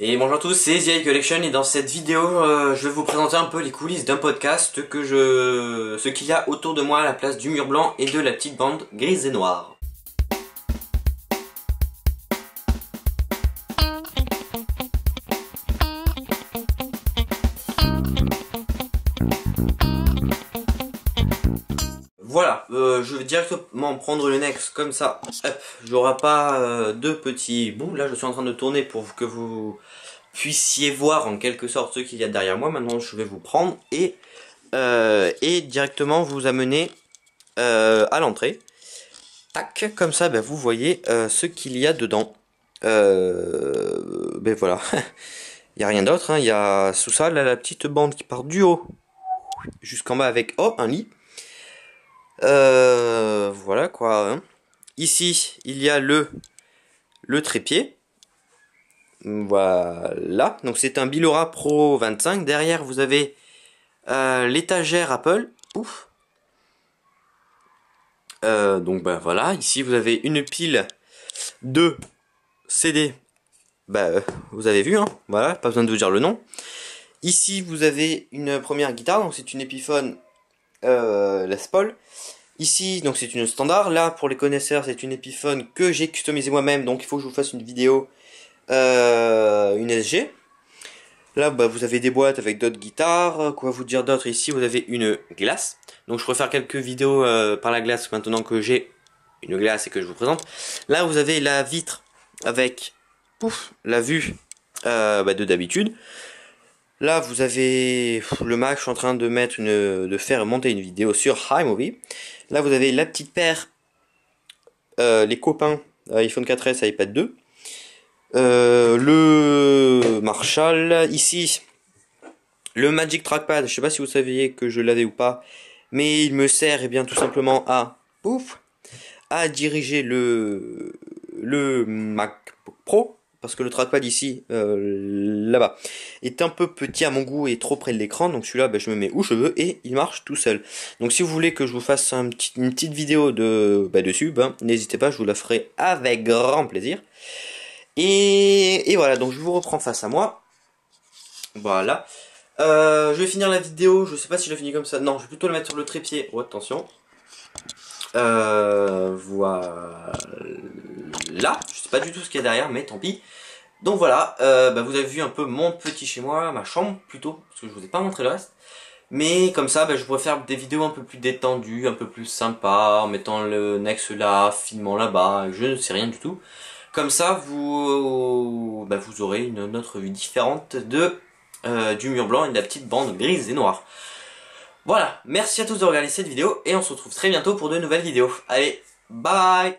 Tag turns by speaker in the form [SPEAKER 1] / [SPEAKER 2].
[SPEAKER 1] Et bonjour à tous, c'est The Collection et dans cette vidéo euh, je vais vous présenter un peu les coulisses d'un podcast que je... ce qu'il y a autour de moi à la place du mur blanc et de la petite bande grise et noire. Euh, je vais directement prendre le next comme ça. j'aurai pas euh, de deux petits bouts. Là, je suis en train de tourner pour que vous puissiez voir en quelque sorte ce qu'il y a derrière moi. Maintenant, je vais vous prendre et, euh, et directement vous amener à l'entrée. Tac, comme ça, ben, vous voyez ce qu'il y a dedans. ben voilà. Il n'y a rien d'autre. Hein. Il y a sous ça, la petite bande qui part du haut jusqu'en bas avec, oh, un lit. Euh, voilà quoi. Hein. Ici, il y a le, le trépied. Voilà. Donc c'est un Bilora Pro 25. Derrière, vous avez euh, l'étagère Apple. Ouf. Euh, donc ben voilà, ici vous avez une pile de CD. Ben, vous avez vu, hein. Voilà, pas besoin de vous dire le nom. Ici, vous avez une première guitare, donc c'est une Epiphone euh, Les Paul. Ici, donc c'est une standard. Là, pour les connaisseurs, c'est une Epiphone que j'ai customisée moi-même. Donc, il faut que je vous fasse une vidéo, euh, une SG. Là, bah, vous avez des boîtes avec d'autres guitares. Quoi vous dire d'autre Ici, vous avez une glace. Donc, je pourrais faire quelques vidéos euh, par la glace maintenant que j'ai une glace et que je vous présente. Là, vous avez la vitre avec la vue euh, bah, de d'habitude. Là, vous avez le Mac, je suis en train de mettre une, de faire monter une vidéo sur iMovie. Là, vous avez la petite paire, euh, les copains euh, iPhone 4S, iPad 2, euh, le Marshall, ici, le Magic Trackpad. Je ne sais pas si vous saviez que je l'avais ou pas, mais il me sert, eh bien, tout simplement à, pouf, à diriger le, le Mac Pro parce que le trackpad ici, euh, là-bas, est un peu petit à mon goût et trop près de l'écran. Donc celui-là, ben, je me mets où je veux et il marche tout seul. Donc si vous voulez que je vous fasse une petite vidéo de, ben, dessus, ben, n'hésitez pas, je vous la ferai avec grand plaisir. Et, voilà, donc je vous reprends face à moi. Voilà. Euh, je vais finir la vidéo, je ne sais pas si je la finis comme ça. Non, je vais plutôt la mettre sur le trépied. Oh, attention. Euh, voilà pas du tout ce qu'il y a derrière, mais tant pis. Donc voilà, euh, bah, vous avez vu un peu mon petit chez moi, ma chambre plutôt, parce que je vous ai pas montré le reste. Mais comme ça, bah, je pourrais faire des vidéos un peu plus détendues, un peu plus sympa, en mettant le nex là, finement là-bas, je ne sais rien du tout. Comme ça, vous, bah, vous aurez une, autre vue différente de, euh, du mur blanc et de la petite bande grise et noire. Voilà, merci à tous de regarder cette vidéo et on se retrouve très bientôt pour de nouvelles vidéos. Allez, bye